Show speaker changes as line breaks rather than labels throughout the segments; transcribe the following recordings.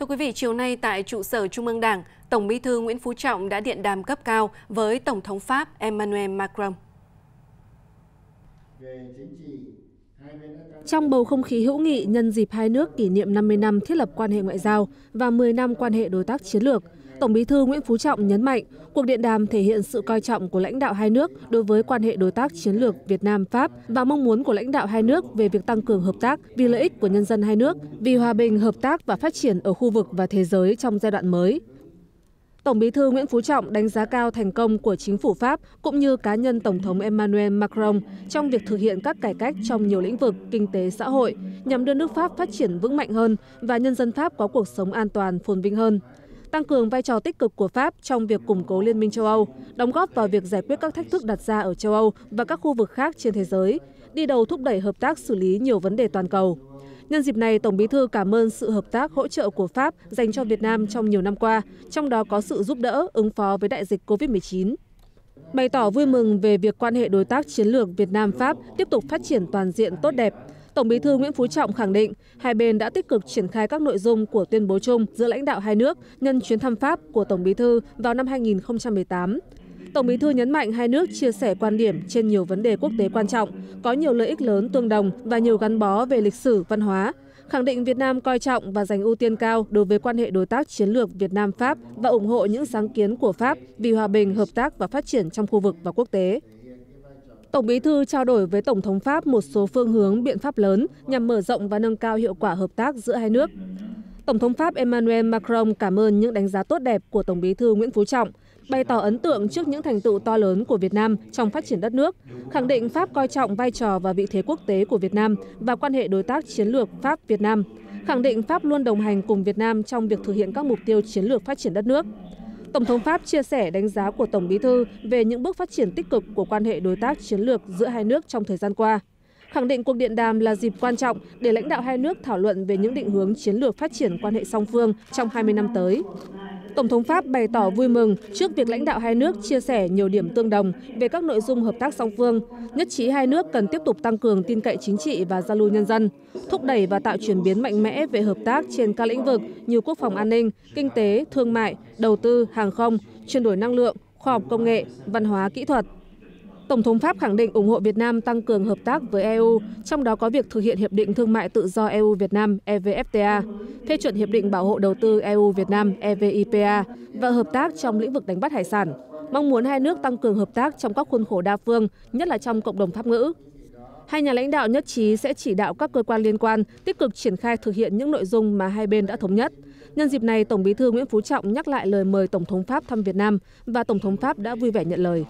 Thưa quý vị, chiều nay tại trụ sở Trung ương Đảng, Tổng Bí thư Nguyễn Phú Trọng đã điện đàm cấp cao với Tổng thống Pháp Emmanuel Macron.
Trong bầu không khí hữu nghị nhân dịp hai nước kỷ niệm 50 năm thiết lập quan hệ ngoại giao và 10 năm quan hệ đối tác chiến lược, tổng bí thư nguyễn phú trọng nhấn mạnh cuộc điện đàm thể hiện sự coi trọng của lãnh đạo hai nước đối với quan hệ đối tác chiến lược việt nam pháp và mong muốn của lãnh đạo hai nước về việc tăng cường hợp tác vì lợi ích của nhân dân hai nước vì hòa bình hợp tác và phát triển ở khu vực và thế giới trong giai đoạn mới Tổng bí thư Nguyễn Phú Trọng đánh giá cao thành công của chính phủ Pháp cũng như cá nhân Tổng thống Emmanuel Macron trong việc thực hiện các cải cách trong nhiều lĩnh vực kinh tế xã hội nhằm đưa nước Pháp phát triển vững mạnh hơn và nhân dân Pháp có cuộc sống an toàn phồn vinh hơn tăng cường vai trò tích cực của pháp trong việc củng cố liên minh châu âu đóng góp vào việc giải quyết các thách thức đặt ra ở châu âu và các khu vực khác trên thế giới đi đầu thúc đẩy hợp tác xử lý nhiều vấn đề toàn cầu nhân dịp này tổng bí thư cảm ơn sự hợp tác hỗ trợ của pháp dành cho việt nam trong nhiều năm qua trong đó có sự giúp đỡ ứng phó với đại dịch covid 19 bày tỏ vui mừng về việc quan hệ đối tác chiến lược Việt Nam Pháp tiếp tục phát triển toàn diện tốt đẹp tổng bí thư nguyễn phú trọng khẳng định hai bên đã tích cực triển khai các nội dung của tuyên bố chung giữa lãnh đạo hai nước nhân chuyến thăm pháp của tổng bí thư vào năm hai nghìn một mươi tám tổng bí thư nhấn mạnh hai nước chia sẻ quan điểm trên nhiều vấn đề quốc tế quan trọng có nhiều lợi ích lớn tương đồng và nhiều gắn bó về lịch sử văn hóa khẳng định việt nam coi trọng và dành ưu tiên cao đối với quan hệ đối tác chiến lược việt nam pháp và ủng hộ những sáng kiến của pháp vì hòa bình hợp tác và phát triển trong khu vực và quốc tế tổng bí thư trao đổi với tổng thống pháp một số phương hướng biện pháp lớn nhằm mở rộng và nâng cao hiệu quả hợp tác giữa hai nước tổng thống pháp emmanuel macron cảm ơn những đánh giá tốt đẹp của tổng bí thư nguyễn phú trọng bày tỏ ấn tượng trước những thành tựu to lớn của việt nam trong phát triển đất nước khẳng định pháp coi trọng vai trò và vị thế quốc tế của việt nam và quan hệ đối tác chiến lược pháp việt nam khẳng định pháp luôn đồng hành cùng việt nam trong việc thực hiện các mục tiêu chiến lược phát triển đất nước tổng thống pháp chia sẻ đánh giá của tổng bí thư về những bước phát triển tích cực của quan hệ đối tác chiến lược giữa hai nước trong thời gian qua khẳng định cuộc điện đàm là dịp quan trọng để lãnh đạo hai nước thảo luận về những định hướng chiến lược phát triển quan hệ song phương trong hai mươi năm tới tổng thống pháp bày tỏ vui mừng trước việc lãnh đạo hai nước chia sẻ nhiều điểm tương đồng về các nội dung hợp tác song phương nhất trí hai nước cần tiếp tục tăng cường tin cậy chính trị và giao lưu nhân dân thúc đẩy và tạo chuyển biến mạnh mẽ về hợp tác trên các lĩnh vực như quốc phòng an ninh kinh tế thương mại đầu tư hàng không chuyển đổi năng lượng khoa học công nghệ văn hóa kỹ thuật tổng thống pháp khẳng định ủng hộ việt nam tăng cường hợp tác với eu trong đó có việc thực hiện hiệp định thương mại tự do eu việt nam evfta phê chuẩn hiệp định bảo hộ đầu tư eu việt nam evipa và hợp tác trong lĩnh vực đánh bắt hải sản mong muốn hai nước tăng cường hợp tác trong các khuôn khổ đa phương nhất là trong cộng đồng pháp ngữ hai nhà lãnh đạo nhất trí sẽ chỉ đạo các cơ quan liên quan tích cực triển khai thực hiện những nội dung mà hai bên đã thống nhất. Nhân dịp này, Tổng bí thư Nguyễn Phú Trọng nhắc lại lời mời Tổng thống Pháp thăm Việt Nam và Tổng thống Pháp đã vui vẻ nhận lời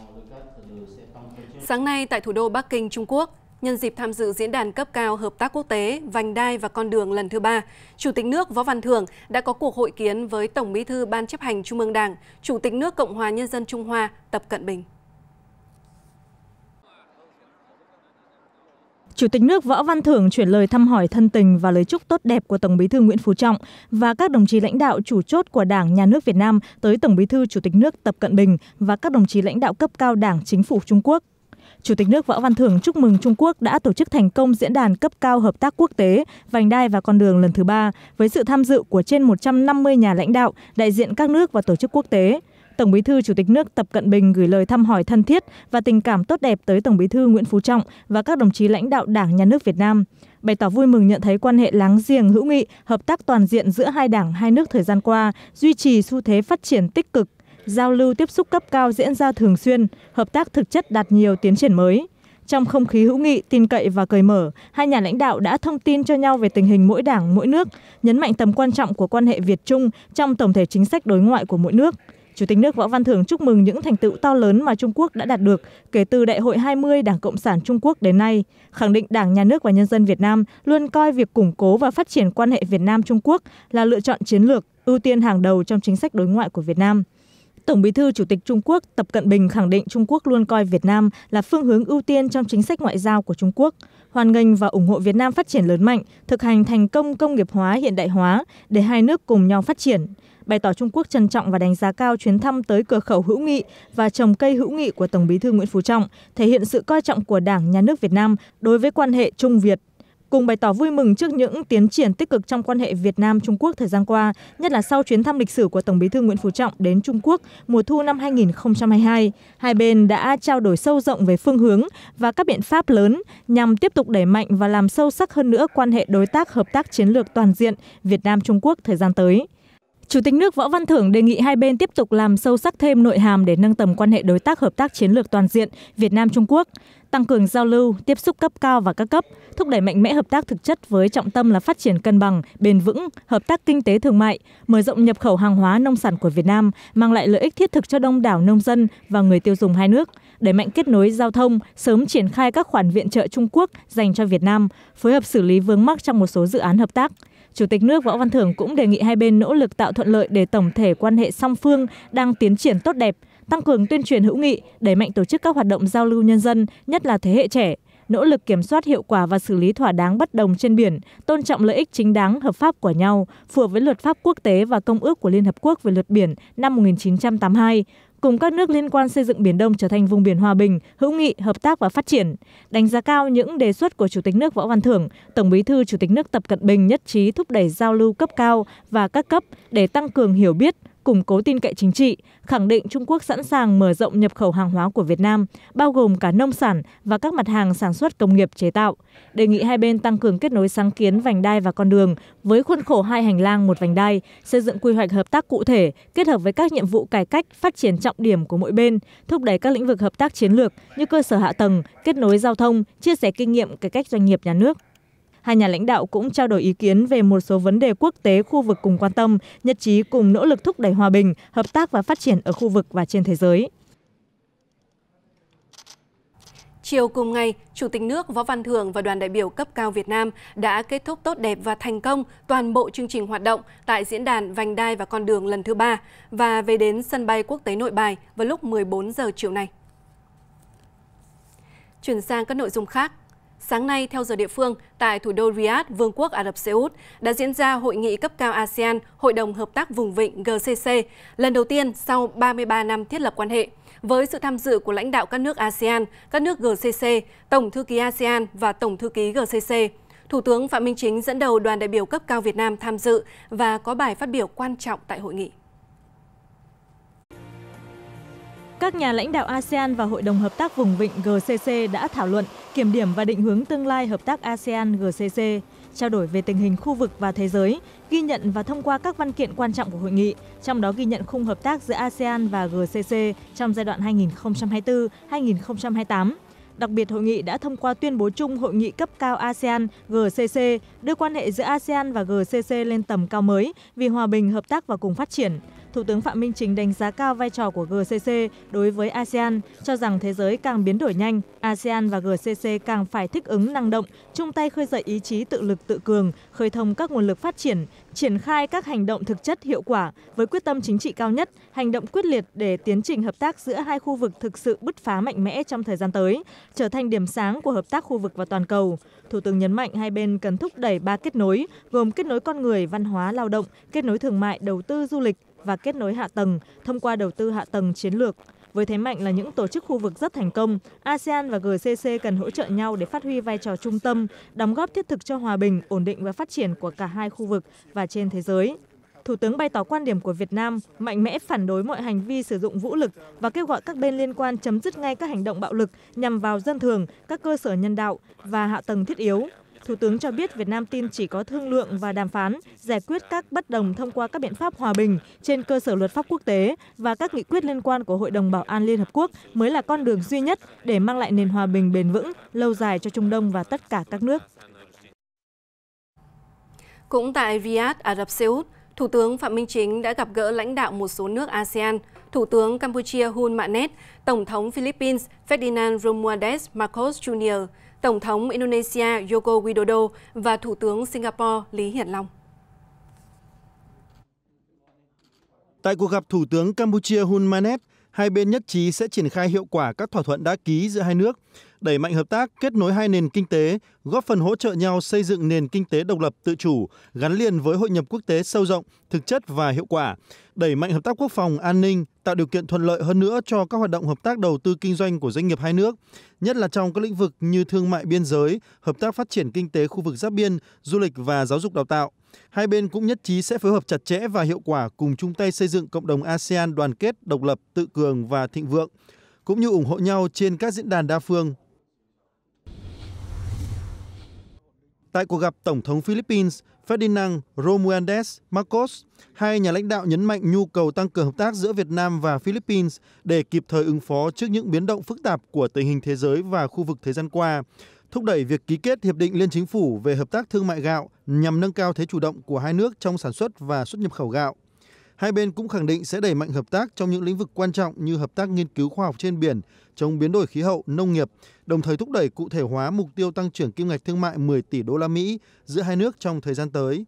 sáng nay tại thủ đô Bắc Kinh, Trung Quốc, nhân dịp tham dự diễn đàn cấp cao hợp tác quốc tế Vành đai và con đường lần thứ ba, Chủ tịch nước Võ Văn Thưởng đã có cuộc hội kiến với Tổng Bí thư Ban chấp hành Trung ương Đảng, Chủ tịch nước Cộng hòa Nhân dân Trung Hoa Tập Cận Bình.
Chủ tịch nước Võ Văn Thưởng chuyển lời thăm hỏi thân tình và lời chúc tốt đẹp của Tổng Bí thư Nguyễn Phú Trọng và các đồng chí lãnh đạo chủ chốt của Đảng, Nhà nước Việt Nam tới Tổng Bí thư Chủ tịch nước Tập Cận Bình và các đồng chí lãnh đạo cấp cao Đảng, Chính phủ Trung Quốc chủ tịch nước Võ Văn Thưởng chúc mừng Trung Quốc đã tổ chức thành công diễn đàn cấp cao hợp tác quốc tế Vành đai và con đường lần thứ ba với sự tham dự của trên 150 nhà lãnh đạo, đại diện các nước và tổ chức quốc tế. Tổng Bí thư Chủ tịch nước Tập Cận Bình gửi lời thăm hỏi thân thiết và tình cảm tốt đẹp tới Tổng Bí thư Nguyễn Phú Trọng và các đồng chí lãnh đạo Đảng Nhà nước Việt Nam, bày tỏ vui mừng nhận thấy quan hệ láng giềng hữu nghị, hợp tác toàn diện giữa hai đảng hai nước thời gian qua duy trì xu thế phát triển tích cực giao lưu tiếp xúc cấp cao diễn ra thường xuyên hợp tác thực chất đạt nhiều tiến triển mới trong không khí hữu nghị tin cậy và cởi mở hai nhà lãnh đạo đã thông tin cho nhau về tình hình mỗi đảng mỗi nước nhấn mạnh tầm quan trọng của quan hệ việt trung trong tổng thể chính sách đối ngoại của mỗi nước Chủ tịch nước Võ Văn Thưởng chúc mừng những thành tựu to lớn mà Trung Quốc đã đạt được kể từ Đại hội 20 Đảng Cộng sản Trung Quốc đến nay, khẳng định Đảng, Nhà nước và nhân dân Việt Nam luôn coi việc củng cố và phát triển quan hệ Việt Nam Trung Quốc là lựa chọn chiến lược, ưu tiên hàng đầu trong chính sách đối ngoại của Việt Nam tổng bí thư chủ tịch trung quốc tập cận bình khẳng định trung quốc luôn coi việt nam là phương hướng ưu tiên trong chính sách ngoại giao của trung quốc hoàn ngành và ủng hộ việt nam phát triển lớn mạnh thực hành thành công công nghiệp hóa hiện đại hóa để hai nước cùng nhau phát triển bày tỏ trung quốc trân trọng và đánh giá cao chuyến thăm tới cửa khẩu hữu nghị và trồng cây hữu nghị của tổng bí thư nguyễn phú trọng thể hiện sự coi trọng của đảng nhà nước việt nam đối với quan hệ trung việt cùng bày tỏ vui mừng trước những tiến triển tích cực trong quan hệ Việt Nam Trung Quốc thời gian qua, nhất là sau chuyến thăm lịch sử của Tổng Bí thư Nguyễn Phú Trọng đến Trung Quốc mùa thu năm 2022. Hai bên đã trao đổi sâu rộng về phương hướng và các biện pháp lớn nhằm tiếp tục đẩy mạnh và làm sâu sắc hơn nữa quan hệ đối tác hợp tác chiến lược toàn diện Việt Nam Trung Quốc thời gian tới. Chủ tịch nước Võ Văn Thưởng đề nghị hai bên tiếp tục làm sâu sắc thêm nội hàm để nâng tầm quan hệ đối tác hợp tác chiến lược toàn diện Việt Nam Trung Quốc tăng cường giao lưu tiếp xúc cấp cao và các cấp thúc đẩy mạnh mẽ hợp tác thực chất với trọng tâm là phát triển cân bằng bền vững hợp tác kinh tế thương mại mở rộng nhập khẩu hàng hóa nông sản của việt nam mang lại lợi ích thiết thực cho đông đảo nông dân và người tiêu dùng hai nước đẩy mạnh kết nối giao thông sớm triển khai các khoản viện trợ trung quốc dành cho việt nam phối hợp xử lý vướng mắc trong một số dự án hợp tác Chủ tịch nước Võ Văn Thưởng cũng đề nghị hai bên nỗ lực tạo thuận lợi để tổng thể quan hệ song phương đang tiến triển tốt đẹp, tăng cường tuyên truyền hữu nghị đẩy mạnh tổ chức các hoạt động giao lưu nhân dân nhất là thế hệ trẻ nỗ lực kiểm soát hiệu quả và xử lý thỏa đáng bất đồng trên biển tôn trọng lợi ích chính đáng hợp pháp của nhau phù hợp với luật pháp quốc tế và công ước của liên hợp quốc về luật biển năm 1982 cùng các nước liên quan xây dựng Biển Đông trở thành vùng biển hòa bình, hữu nghị, hợp tác và phát triển. Đánh giá cao những đề xuất của Chủ tịch nước Võ Văn Thưởng, Tổng Bí thư Chủ tịch nước Tập Cận Bình nhất trí thúc đẩy giao lưu cấp cao và các cấp để tăng cường hiểu biết, củng cố tin cậy chính trị khẳng định trung quốc sẵn sàng mở rộng nhập khẩu hàng hóa của việt nam bao gồm cả nông sản và các mặt hàng sản xuất công nghiệp chế tạo đề nghị hai bên tăng cường kết nối sáng kiến vành đai và con đường với khuôn khổ hai hành lang một vành đai xây dựng quy hoạch hợp tác cụ thể kết hợp với các nhiệm vụ cải cách phát triển trọng điểm của mỗi bên thúc đẩy các lĩnh vực hợp tác chiến lược như cơ sở hạ tầng kết nối giao thông chia sẻ kinh nghiệm cải cách doanh nghiệp nhà nước hai nhà lãnh đạo cũng trao đổi ý kiến về một số vấn đề quốc tế khu vực cùng quan tâm nhất trí cùng nỗ lực thúc đẩy hòa bình hợp tác và phát triển ở khu vực và trên thế giới
Chiều cùng ngày, Chủ tịch nước Võ Văn Thưởng và đoàn đại biểu cấp cao Việt Nam đã kết thúc tốt đẹp và thành công toàn bộ chương trình hoạt động tại diễn đàn Vành đai và con đường lần thứ ba và về đến sân bay quốc tế Nội Bài vào lúc 14 giờ chiều nay. Chuyển sang các nội dung khác. Sáng nay, theo giờ địa phương, tại thủ đô Riyadh, Vương quốc Ả Rập Xê Út, đã diễn ra hội nghị cấp cao ASEAN, Hội đồng Hợp tác Vùng Vịnh GCC, lần đầu tiên sau 33 năm thiết lập quan hệ. Với sự tham dự của lãnh đạo các nước ASEAN, các nước GCC, Tổng thư ký ASEAN và Tổng thư ký GCC, Thủ tướng Phạm Minh Chính dẫn đầu đoàn đại biểu cấp cao Việt Nam tham dự và có bài phát biểu quan trọng tại hội nghị.
các nhà lãnh đạo asean và hội đồng hợp tác vùng vịnh gcc đã thảo luận kiểm điểm và định hướng tương lai hợp tác asean gcc trao đổi về tình hình khu vực và thế giới ghi nhận và thông qua các văn kiện quan trọng của hội nghị trong đó ghi nhận khung hợp tác giữa asean và gcc trong giai đoạn 2024-2028 Đặc biệt, hội nghị đã thông qua tuyên bố chung hội nghị cấp cao ASEAN GCC đưa quan hệ giữa ASEAN và GCC lên tầm cao mới vì hòa bình, hợp tác và cùng phát triển thủ tướng phạm minh chính đánh giá cao vai trò của gcc đối với asean cho rằng thế giới càng biến đổi nhanh asean và gcc càng phải thích ứng năng động chung tay khơi dậy ý chí tự lực tự cường khơi thông các nguồn lực phát triển triển khai các hành động thực chất hiệu quả với quyết tâm chính trị cao nhất hành động quyết liệt để tiến trình hợp tác giữa hai khu vực thực sự bứt phá mạnh mẽ trong thời gian tới trở thành điểm sáng của hợp tác khu vực và toàn cầu thủ tướng nhấn mạnh hai bên cần thúc đẩy ba kết nối gồm kết nối con người văn hóa lao động kết nối thương mại đầu tư du lịch và kết nối hạ tầng thông qua đầu tư hạ tầng chiến lược với thế mạnh là những tổ chức khu vực rất thành công asean và gcc cần hỗ trợ nhau để phát huy vai trò trung tâm đóng góp thiết thực cho hòa bình ổn định và phát triển của cả hai khu vực và trên thế giới Thủ tướng bày tỏ quan điểm của Việt Nam mạnh mẽ phản đối mọi hành vi sử dụng vũ lực và kêu gọi các bên liên quan chấm dứt ngay các hành động bạo lực nhằm vào dân thường, các cơ sở nhân đạo và hạ tầng thiết yếu, thủ tướng cho biết việt nam tin chỉ có thương lượng và đàm phán giải quyết các bất đồng thông qua các biện pháp hòa bình trên cơ sở luật pháp quốc tế và các nghị quyết liên quan của hội đồng bảo an liên hợp quốc mới là con đường duy nhất để mang lại nền hòa bình bền vững lâu dài cho trung đông và tất cả các nước
cũng tại Riyadh, Ả Rập Xê Út, Thủ tướng Phạm Minh Chính đã gặp gỡ lãnh đạo một số nước ASEAN, Thủ tướng Campuchia Hun Manet, Tổng thống Philippines Ferdinand Romualdez Marcos Jr., Tổng thống Indonesia Joko Widodo và Thủ tướng Singapore Lý Hiển Long.
Tại cuộc gặp Thủ tướng Campuchia Hun Manet hai bên nhất trí sẽ triển khai hiệu quả các thỏa thuận đã ký giữa hai nước, đẩy mạnh hợp tác kết nối hai nền kinh tế, góp phần hỗ trợ nhau xây dựng nền kinh tế độc lập tự chủ, gắn liền với hội nhập quốc tế sâu rộng, thực chất và hiệu quả, đẩy mạnh hợp tác quốc phòng an ninh, tạo điều kiện thuận lợi hơn nữa cho các hoạt động hợp tác đầu tư kinh doanh của doanh nghiệp hai nước, nhất là trong các lĩnh vực như thương mại biên giới, hợp tác phát triển kinh tế khu vực giáp biên, du lịch và giáo dục đào tạo. Hai bên cũng nhất trí sẽ phối hợp chặt chẽ và hiệu quả cùng chung tay xây dựng cộng đồng ASEAN đoàn kết, độc lập, tự cường và thịnh vượng, cũng như ủng hộ nhau trên các diễn đàn đa phương. Tại cuộc gặp Tổng thống Philippines, Ferdinand Romualdez Marcos, hai nhà lãnh đạo nhấn mạnh nhu cầu tăng cường hợp tác giữa Việt Nam và Philippines để kịp thời ứng phó trước những biến động phức tạp của tình hình thế giới và khu vực thời gian qua, thúc đẩy việc ký kết hiệp định liên chính phủ về hợp tác thương mại gạo nhằm nâng cao thế chủ động của hai nước trong sản xuất và xuất nhập khẩu gạo. Hai bên cũng khẳng định sẽ đẩy mạnh hợp tác trong những lĩnh vực quan trọng như hợp tác nghiên cứu khoa học trên biển, chống biến đổi khí hậu, nông nghiệp, đồng thời thúc đẩy cụ thể hóa mục tiêu tăng trưởng kim ngạch thương mại 10 tỷ đô la Mỹ giữa hai nước trong thời gian tới.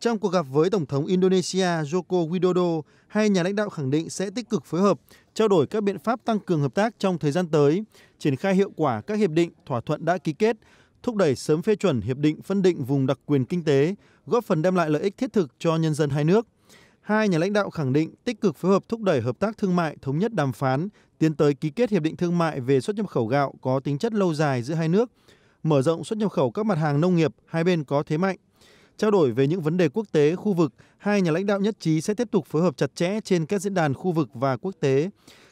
Trong cuộc gặp với Tổng thống Indonesia Joko Widodo, hai nhà lãnh đạo khẳng định sẽ tích cực phối hợp, trao đổi các biện pháp tăng cường hợp tác trong thời gian tới, triển khai hiệu quả các hiệp định, thỏa thuận đã ký kết, thúc đẩy sớm phê chuẩn hiệp định phân định vùng đặc quyền kinh tế, góp phần đem lại lợi ích thiết thực cho nhân dân hai nước. Hai nhà lãnh đạo khẳng định tích cực phối hợp thúc đẩy hợp tác thương mại thống nhất đàm phán, tiến tới ký kết hiệp định thương mại về xuất nhập khẩu gạo có tính chất lâu dài giữa hai nước, mở rộng xuất nhập khẩu các mặt hàng nông nghiệp hai bên có thế mạnh. Trao đổi về những vấn đề quốc tế, khu vực, hai nhà lãnh đạo nhất trí sẽ tiếp tục phối hợp chặt chẽ trên các diễn đàn khu vực và quốc tế,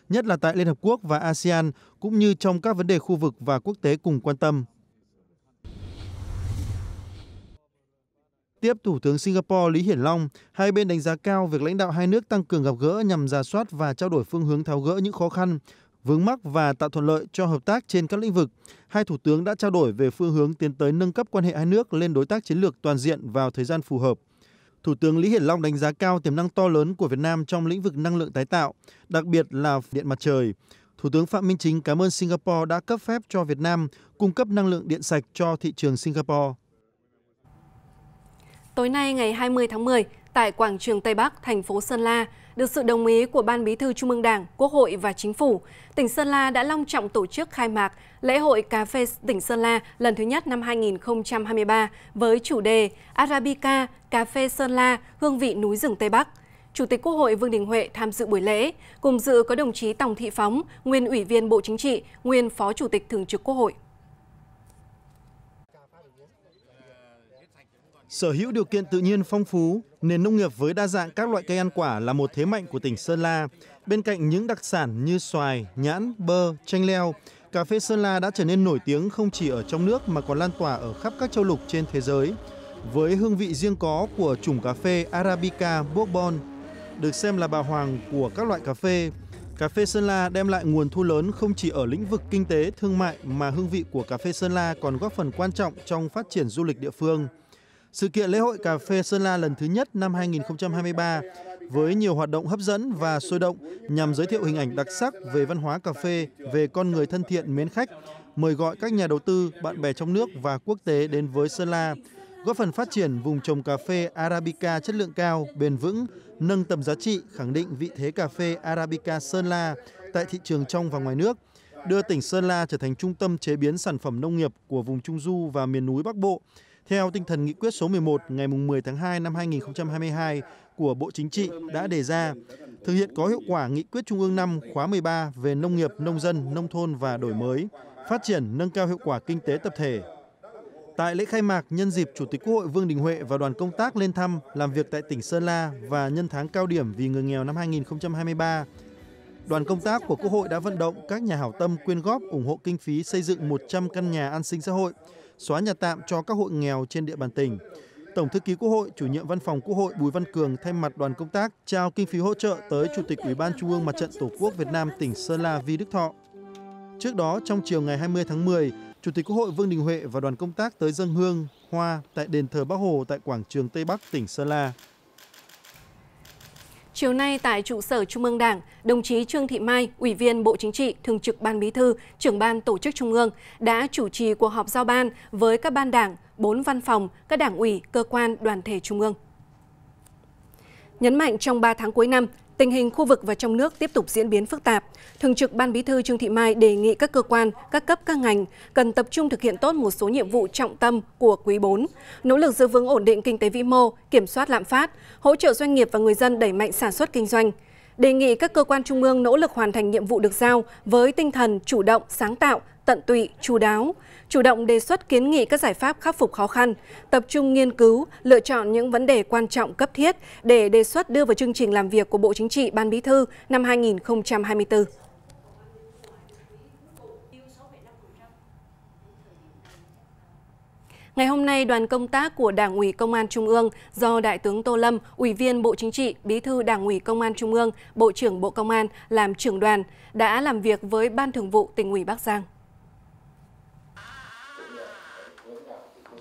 nhất là tại Liên Hợp Quốc và ASEAN, cũng như trong các vấn đề khu vực và quốc tế cùng quan tâm. tiếp Thủ tướng Singapore Lý Hiển Long, hai bên đánh giá cao việc lãnh đạo hai nước tăng cường gặp gỡ nhằm ra soát và trao đổi phương hướng tháo gỡ những khó khăn, vướng mắc và tạo thuận lợi cho hợp tác trên các lĩnh vực. Hai thủ tướng đã trao đổi về phương hướng tiến tới nâng cấp quan hệ hai nước lên đối tác chiến lược toàn diện vào thời gian phù hợp. Thủ tướng Lý Hiển Long đánh giá cao tiềm năng to lớn của Việt Nam trong lĩnh vực năng lượng tái tạo, đặc biệt là điện mặt trời. Thủ tướng Phạm Minh Chính cảm ơn Singapore đã cấp phép cho Việt Nam cung cấp năng lượng điện sạch cho thị trường Singapore.
Tối nay ngày 20 tháng 10, tại quảng trường Tây Bắc, thành phố Sơn La, được sự đồng ý của Ban Bí thư Trung ương Đảng, Quốc hội và Chính phủ, tỉnh Sơn La đã long trọng tổ chức khai mạc lễ hội cà phê tỉnh Sơn La lần thứ nhất năm 2023 với chủ đề Arabica, cà phê Sơn La, hương vị núi rừng Tây Bắc. Chủ tịch Quốc hội Vương Đình Huệ tham dự buổi lễ, cùng dự có đồng chí Tòng Thị Phóng, nguyên ủy viên Bộ Chính trị, nguyên Phó Chủ tịch Thường trực Quốc hội.
Sở hữu điều kiện tự nhiên phong phú, nền nông nghiệp với đa dạng các loại cây ăn quả là một thế mạnh của tỉnh Sơn La. Bên cạnh những đặc sản như xoài, nhãn, bơ, chanh leo, cà phê Sơn La đã trở nên nổi tiếng không chỉ ở trong nước mà còn lan tỏa ở khắp các châu lục trên thế giới. Với hương vị riêng có của chủng cà phê Arabica Bourbon, được xem là bà hoàng của các loại cà phê, Cà phê Sơn La đem lại nguồn thu lớn không chỉ ở lĩnh vực kinh tế, thương mại mà hương vị của cà phê Sơn La còn góp phần quan trọng trong phát triển du lịch địa phương. Sự kiện lễ hội cà phê Sơn La lần thứ nhất năm 2023 với nhiều hoạt động hấp dẫn và sôi động nhằm giới thiệu hình ảnh đặc sắc về văn hóa cà phê, về con người thân thiện mến khách, mời gọi các nhà đầu tư, bạn bè trong nước và quốc tế đến với Sơn La, góp phần phát triển vùng trồng cà phê Arabica chất lượng cao, bền vững, nâng tầm giá trị, khẳng định vị thế cà phê Arabica Sơn La tại thị trường trong và ngoài nước, đưa tỉnh Sơn La trở thành trung tâm chế biến sản phẩm nông nghiệp của vùng Trung Du và miền núi Bắc Bộ, theo tinh thần nghị quyết số 11 ngày 10 tháng 2 năm 2022 của Bộ Chính trị đã đề ra, thực hiện có hiệu quả nghị quyết Trung ương 5 khóa 13 về nông nghiệp, nông dân, nông thôn và đổi mới, phát triển nâng cao hiệu quả kinh tế tập thể. Tại lễ khai mạc nhân dịp Chủ tịch Quốc hội Vương Đình Huệ và đoàn công tác lên thăm làm việc tại tỉnh Sơn La và nhân tháng cao điểm vì người nghèo năm 2023, Đoàn công tác của Quốc hội đã vận động các nhà hảo tâm quyên góp ủng hộ kinh phí xây dựng 100 căn nhà an sinh xã hội, xóa nhà tạm cho các hộ nghèo trên địa bàn tỉnh. Tổng thư ký Quốc hội, chủ nhiệm văn phòng Quốc hội Bùi Văn Cường thay mặt đoàn công tác trao kinh phí hỗ trợ tới Chủ tịch Ủy ban Trung ương Mặt trận Tổ quốc Việt Nam tỉnh Sơn La Vi Đức Thọ. Trước đó, trong chiều ngày 20 tháng 10, Chủ tịch Quốc hội Vương Đình Huệ và đoàn công tác tới dân hương hoa tại đền thờ Bắc Hồ tại quảng trường Tây Bắc, tỉnh Sơn La.
Chiều nay tại trụ sở Trung ương Đảng, đồng chí Trương Thị Mai, Ủy viên Bộ Chính trị, Thường trực Ban Bí thư, trưởng ban Tổ chức Trung ương đã chủ trì cuộc họp giao ban với các ban đảng, bốn văn phòng, các đảng ủy, cơ quan, đoàn thể Trung ương. Nhấn mạnh trong 3 tháng cuối năm, Tình hình khu vực và trong nước tiếp tục diễn biến phức tạp. Thường trực Ban Bí thư Trương Thị Mai đề nghị các cơ quan, các cấp, các ngành cần tập trung thực hiện tốt một số nhiệm vụ trọng tâm của quý 4, nỗ lực giữ vững ổn định kinh tế vĩ mô, kiểm soát lạm phát, hỗ trợ doanh nghiệp và người dân đẩy mạnh sản xuất kinh doanh. Đề nghị các cơ quan trung ương nỗ lực hoàn thành nhiệm vụ được giao với tinh thần chủ động, sáng tạo, tận tụy, chú đáo, chủ động đề xuất kiến nghị các giải pháp khắc phục khó khăn, tập trung nghiên cứu, lựa chọn những vấn đề quan trọng cấp thiết để đề xuất đưa vào chương trình làm việc của Bộ Chính trị Ban Bí thư năm 2024. Ngày hôm nay, đoàn công tác của Đảng ủy Công an Trung ương do Đại tướng Tô Lâm, Ủy viên Bộ Chính trị, Bí thư Đảng ủy Công an Trung ương, Bộ trưởng Bộ Công an làm trưởng đoàn đã làm việc với Ban Thường vụ tỉnh ủy Bắc Giang.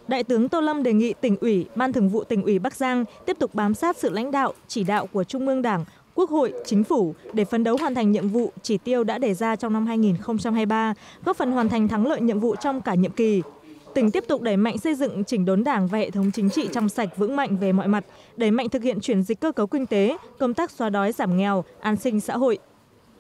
đại tướng tô lâm đề nghị tỉnh ủy ban thường vụ tỉnh ủy bắc giang tiếp tục bám sát sự lãnh đạo chỉ đạo của trung ương đảng quốc hội chính phủ để phấn đấu hoàn thành nhiệm vụ chỉ tiêu đã đề ra trong năm 2023, góp phần hoàn thành thắng lợi nhiệm vụ trong cả nhiệm kỳ tỉnh tiếp tục đẩy mạnh xây dựng chỉnh đốn đảng và hệ thống chính trị trong sạch vững mạnh về mọi mặt đẩy mạnh thực hiện chuyển dịch cơ cấu kinh tế công tác xóa đói giảm nghèo an sinh xã hội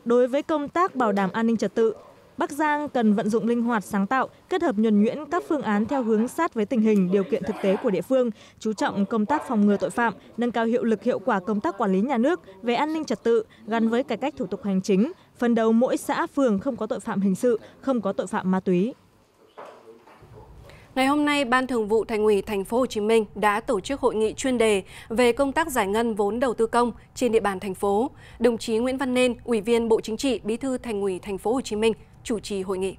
đối với công tác bảo đảm an ninh trật tự bắc giang cần vận dụng linh hoạt sáng tạo kết hợp nhuẩn nhuyễn các phương án theo hướng sát với tình hình điều kiện thực tế của địa phương chú trọng công tác phòng ngừa tội phạm nâng cao hiệu lực hiệu quả công tác quản lý nhà nước về an ninh trật tự gắn với cải cách thủ tục hành chính phần đầu mỗi xã phường không có tội phạm hình sự không có tội phạm ma túy
Ngày hôm nay, Ban Thường vụ Thành ủy Thành phố Hồ Chí Minh đã tổ chức hội nghị chuyên đề về công tác giải ngân vốn đầu tư công trên địa bàn thành phố. Đồng chí Nguyễn Văn Nên, Ủy viên Bộ Chính trị, Bí thư Thành ủy Thành phố Hồ Chí Minh chủ trì hội nghị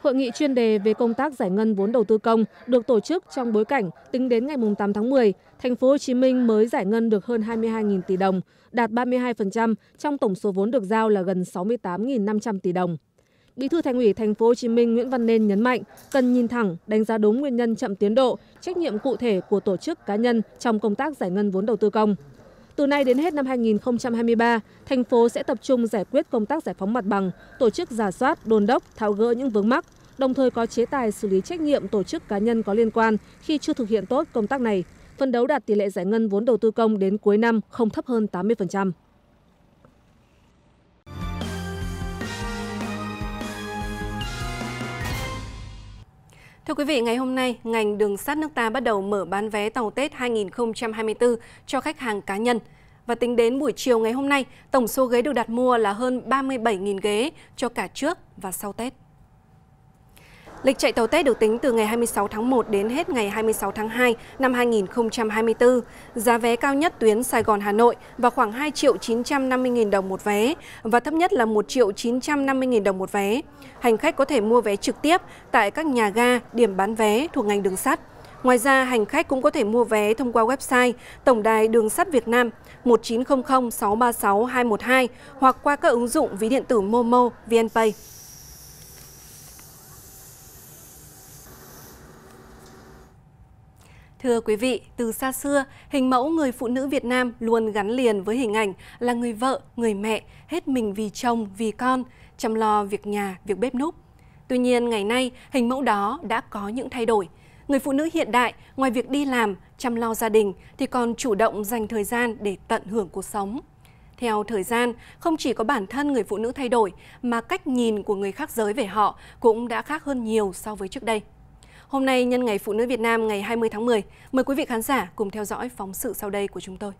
Hội nghị chuyên đề về công tác giải ngân vốn đầu tư công được tổ chức trong bối cảnh tính đến ngày 8 tháng 10, thành phố Hồ Chí Minh mới giải ngân được hơn 22.000 tỷ đồng, đạt 32% trong tổng số vốn được giao là gần 68.500 tỷ đồng. Bí thư Thành ủy Thành phố Hồ Chí Minh Nguyễn Văn Nên nhấn mạnh cần nhìn thẳng, đánh giá đúng nguyên nhân chậm tiến độ, trách nhiệm cụ thể của tổ chức cá nhân trong công tác giải ngân vốn đầu tư công từ nay đến hết năm hai nghìn hai mươi ba thành phố sẽ tập trung giải quyết công tác giải phóng mặt bằng tổ chức giả soát đồn đốc tháo gỡ những vướng mắc, đồng thời có chế tài xử lý trách nhiệm tổ chức cá nhân có liên quan khi chưa thực hiện tốt công tác này phân đấu đạt tỷ lệ giải ngân vốn đầu tư công đến cuối năm không thấp hơn tám mươi
Thưa quý vị, ngày hôm nay, ngành đường sắt nước ta bắt đầu mở bán vé tàu Tết 2024 cho khách hàng cá nhân. Và tính đến buổi chiều ngày hôm nay, tổng số ghế được đặt mua là hơn 37.000 ghế cho cả trước và sau Tết. Lịch chạy tàu Tết được tính từ ngày 26 tháng 1 đến hết ngày 26 tháng 2 năm 2024. Giá vé cao nhất tuyến Sài Gòn Hà Nội vào khoảng 2 triệu 950 000 đồng một vé và thấp nhất là 1 triệu 950 000 đồng một vé. Hành khách có thể mua vé trực tiếp tại các nhà ga, điểm bán vé thuộc ngành đường sắt. Ngoài ra, hành khách cũng có thể mua vé thông qua website Tổng đài Đường sắt Việt Nam 1900 636 212 hoặc qua các ứng dụng ví điện tử Momo, VNPay. Thưa quý vị, từ xa xưa, hình mẫu người phụ nữ Việt Nam luôn gắn liền với hình ảnh là người vợ, người mẹ, hết mình vì chồng, vì con, chăm lo việc nhà, việc bếp núc. Tuy nhiên, ngày nay, hình mẫu đó đã có những thay đổi. Người phụ nữ hiện đại, ngoài việc đi làm, chăm lo gia đình, thì còn chủ động dành thời gian để tận hưởng cuộc sống. Theo thời gian, không chỉ có bản thân người phụ nữ thay đổi, mà cách nhìn của người khác giới về họ cũng đã khác hơn nhiều so với trước đây. Hôm nay nhân ngày Phụ nữ Việt Nam ngày 20 tháng 10, mời quý vị khán giả cùng theo dõi phóng sự sau đây của chúng tôi.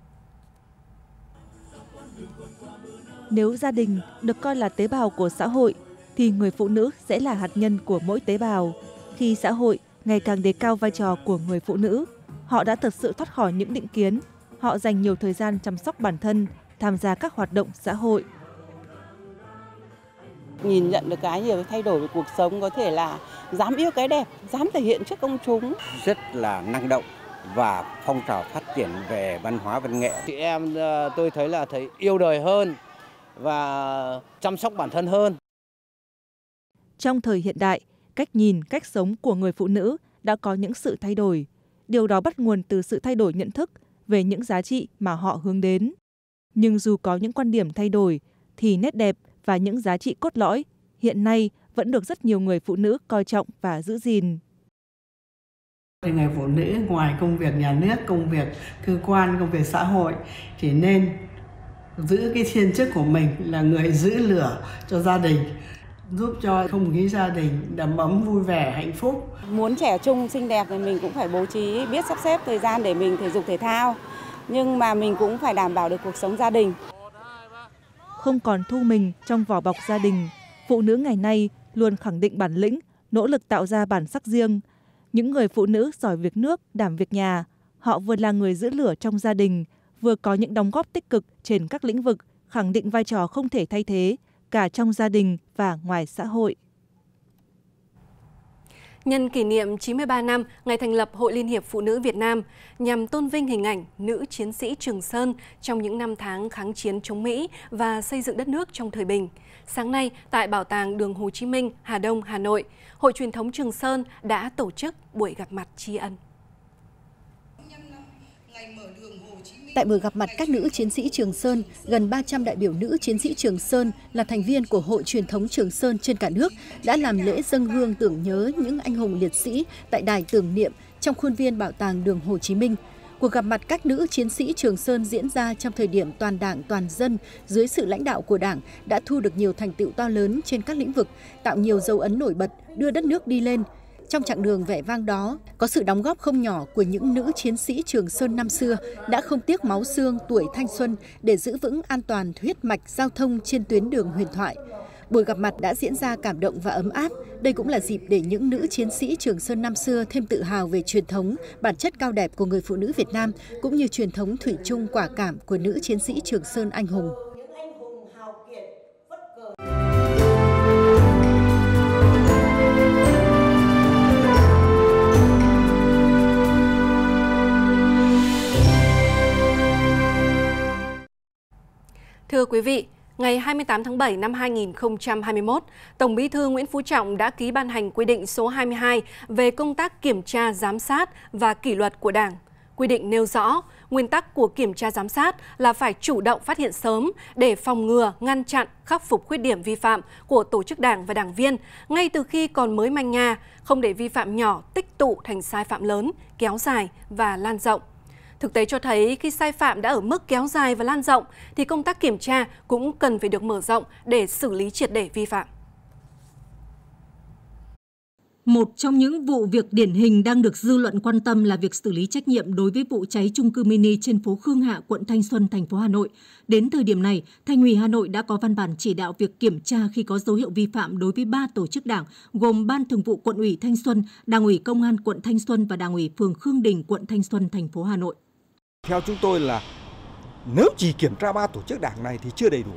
Nếu gia đình được coi là tế bào của xã hội thì người phụ nữ sẽ là hạt nhân của mỗi tế bào. Khi xã hội ngày càng đề cao vai trò của người phụ nữ, họ đã thật sự thoát khỏi những định kiến, họ dành nhiều thời gian chăm sóc bản thân, tham gia các hoạt động xã hội. Nhìn nhận được cái nhiều thay đổi về cuộc sống có thể là dám yêu cái đẹp, dám thể hiện trước công chúng.
Rất là năng động và phong trào phát triển về văn hóa văn nghệ. Chị
em ờ, tôi thấy là thấy yêu đời hơn và chăm sóc bản thân hơn. Trong thời hiện đại, cách nhìn, cách sống của người phụ nữ đã có những sự thay đổi. Điều đó bắt nguồn từ sự thay đổi nhận thức về những giá trị mà họ hướng đến. Nhưng dù có những quan điểm thay đổi, thì nét đẹp và những giá trị cốt lõi hiện nay vẫn được rất nhiều người phụ nữ coi trọng và giữ gìn
thì người phụ nữ ngoài công việc nhà nước công việc cơ quan công việc xã hội thì nên giữ cái thiên chức của mình là người giữ lửa cho gia đình giúp cho không khí gia đình đầm ấm vui vẻ hạnh phúc
muốn trẻ trung xinh đẹp thì mình cũng phải bố trí biết sắp xếp thời gian để mình thể dục thể thao nhưng mà mình cũng phải đảm bảo được cuộc sống gia đình
không còn thu mình trong vỏ bọc gia đình, phụ nữ ngày nay luôn khẳng định bản lĩnh, nỗ lực tạo ra bản sắc riêng. Những người phụ nữ giỏi việc nước, đảm việc nhà, họ vừa là người giữ lửa trong gia đình, vừa có những đóng góp tích cực trên các lĩnh vực, khẳng định vai trò không thể thay thế cả trong gia đình và ngoài xã hội
nhân kỷ niệm 93 năm ngày thành lập Hội Liên hiệp Phụ nữ Việt Nam nhằm tôn vinh hình ảnh nữ chiến sĩ Trường Sơn trong những năm tháng kháng chiến chống Mỹ và xây dựng đất nước trong thời bình. Sáng nay, tại Bảo tàng Đường Hồ Chí Minh, Hà Đông, Hà Nội, Hội truyền thống Trường Sơn đã tổ chức buổi gặp mặt tri ân. Tại buổi gặp mặt các nữ chiến sĩ Trường Sơn, gần 300 đại biểu nữ chiến sĩ Trường Sơn là thành viên của Hội Truyền thống Trường Sơn trên cả nước đã làm lễ dân hương tưởng nhớ những anh hùng liệt sĩ tại đài tưởng niệm trong khuôn viên bảo tàng đường Hồ Chí Minh. Cuộc gặp mặt các nữ chiến sĩ Trường Sơn diễn ra trong thời điểm toàn đảng toàn dân dưới sự lãnh đạo của đảng đã thu được nhiều thành tựu to lớn trên các lĩnh vực, tạo nhiều dấu ấn nổi bật, đưa đất nước đi lên – trong chặng đường vẻ vang đó, có sự đóng góp không nhỏ của những nữ chiến sĩ Trường Sơn năm xưa đã không tiếc máu xương tuổi thanh xuân để giữ vững an toàn huyết mạch giao thông trên tuyến đường huyền thoại. Buổi gặp mặt đã diễn ra cảm động và ấm áp. Đây cũng là dịp để những nữ chiến sĩ Trường Sơn năm xưa thêm tự hào về truyền thống, bản chất cao đẹp của người phụ nữ Việt Nam, cũng như truyền thống thủy chung quả cảm của nữ chiến sĩ Trường Sơn anh hùng. Thưa quý vị, ngày 28 tháng 7 năm 2021, Tổng Bí thư Nguyễn Phú Trọng đã ký ban hành quy định số 22 về công tác kiểm tra, giám sát và kỷ luật của Đảng. Quy định nêu rõ, nguyên tắc của kiểm tra giám sát là phải chủ động phát hiện sớm để phòng ngừa, ngăn chặn, khắc phục khuyết điểm vi phạm của tổ chức đảng và đảng viên ngay từ khi còn mới manh nha, không để vi phạm nhỏ tích tụ thành sai phạm lớn, kéo dài và lan rộng. Thực tế cho thấy khi sai phạm đã ở mức kéo dài và lan rộng thì công tác kiểm tra cũng cần phải được mở rộng để xử lý triệt
để vi phạm. Một trong những vụ việc điển hình đang được dư luận quan tâm là việc xử lý trách nhiệm đối với vụ cháy trung cư mini trên phố Khương Hạ, quận Thanh Xuân, thành phố Hà Nội. Đến thời điểm này, Thành ủy Hà Nội đã có văn bản chỉ đạo việc kiểm tra khi có dấu hiệu vi phạm đối với ba tổ chức đảng gồm Ban Thường vụ Quận ủy Thanh Xuân, Đảng ủy Công an quận Thanh Xuân và Đảng ủy phường Khương Đình, quận Thanh Xuân, thành phố Hà Nội.
Theo chúng tôi là nếu chỉ kiểm tra ba tổ chức đảng này thì chưa đầy đủ.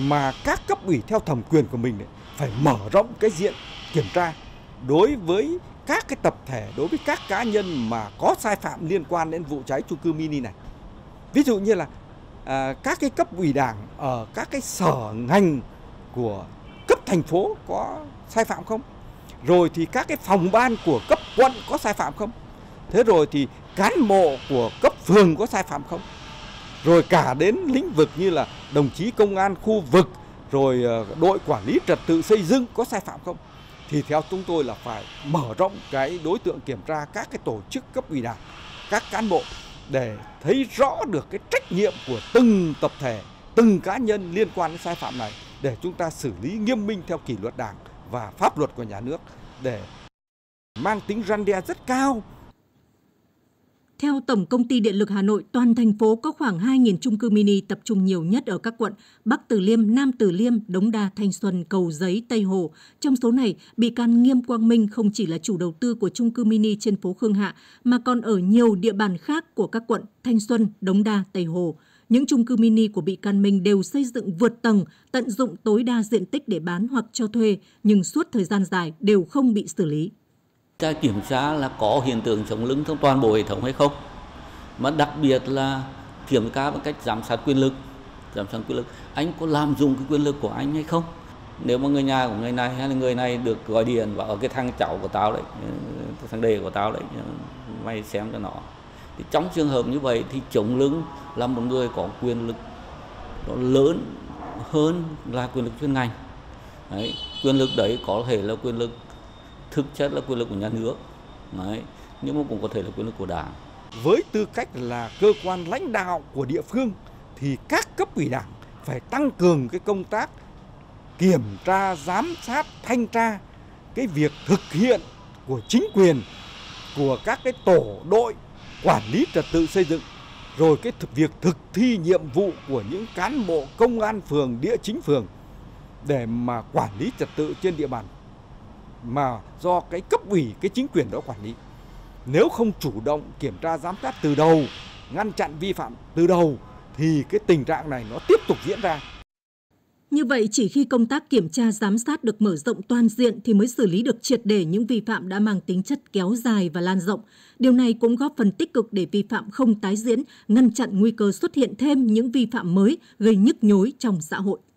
Mà các cấp ủy theo thẩm quyền của mình phải mở rộng cái diện kiểm tra đối với các cái tập thể, đối với các cá nhân mà có sai phạm liên quan đến vụ cháy chung cư mini này. Ví dụ như là à, các cái cấp ủy đảng ở các cái sở ngành của cấp thành phố có sai phạm không? Rồi thì các cái phòng ban của cấp quận có sai phạm không? Thế rồi thì cán bộ của cấp phường có sai phạm không rồi cả đến lĩnh vực như là đồng chí công an khu vực rồi ờ, đội quản lý trật tự xây dựng có sai phạm không thì theo chúng tôi là phải mở rộng cái đối tượng kiểm tra các cái tổ chức cấp ủy đảng các cán bộ để thấy rõ được cái trách nhiệm của từng tập thể từng cá nhân liên quan đến sai phạm này để chúng ta xử lý nghiêm minh theo kỷ luật đảng và pháp luật của nhà nước để mang tính
răn đe rất cao theo Tổng Công ty Điện lực Hà Nội, toàn thành phố có khoảng 2.000 chung cư mini tập trung nhiều nhất ở các quận Bắc Từ Liêm, Nam Từ Liêm, Đống Đa, Thanh Xuân, Cầu Giấy, Tây Hồ. Trong số này, bị can Nghiêm Quang Minh không chỉ là chủ đầu tư của chung cư mini trên phố Khương Hạ, mà còn ở nhiều địa bàn khác của các quận Thanh Xuân, Đống Đa, Tây Hồ. Những chung cư mini của bị can Minh đều xây dựng vượt tầng, tận dụng tối đa diện tích để bán hoặc cho thuê, nhưng suốt thời gian dài đều không bị xử lý
ta kiểm tra là có hiện tượng chống lưng trong toàn bộ hệ thống hay không mà đặc biệt là kiểm tra bằng cách giám sát quyền lực giám sát quyền lực anh có làm dùng cái quyền lực của anh hay không nếu mà người nhà của người này hay là người này được gọi điện và ở cái thằng cháu của tao đấy thằng đề của tao đấy mày xem cho nó thì trong trường hợp như vậy thì chống lưng là một người có quyền lực nó lớn hơn là quyền lực chuyên ngành đấy, quyền lực đấy có thể là quyền lực thực chất là quyền lực của nhà nước Đấy. nhưng mà cũng có thể là quyền lực của đảng với tư cách là cơ quan lãnh đạo của địa phương thì các cấp ủy đảng phải tăng cường cái công tác kiểm tra giám sát thanh tra cái việc thực hiện của chính quyền của các cái tổ đội quản lý trật tự xây dựng rồi cái thực việc thực thi nhiệm vụ của những cán bộ công an phường địa chính phường để mà quản lý trật tự trên địa bàn mà do cái cấp ủy cái chính quyền đó quản lý nếu không chủ động kiểm tra giám sát từ đầu ngăn chặn vi phạm từ đầu thì cái tình trạng này nó tiếp tục diễn ra
như vậy chỉ khi công tác kiểm tra giám sát được mở rộng toàn diện thì mới xử lý được triệt để những vi phạm đã mang tính chất kéo dài và lan rộng. Điều này cũng góp phần tích cực để vi phạm không tái diễn, ngăn chặn nguy cơ xuất hiện thêm những vi phạm mới gây nhức nhối trong xã hội.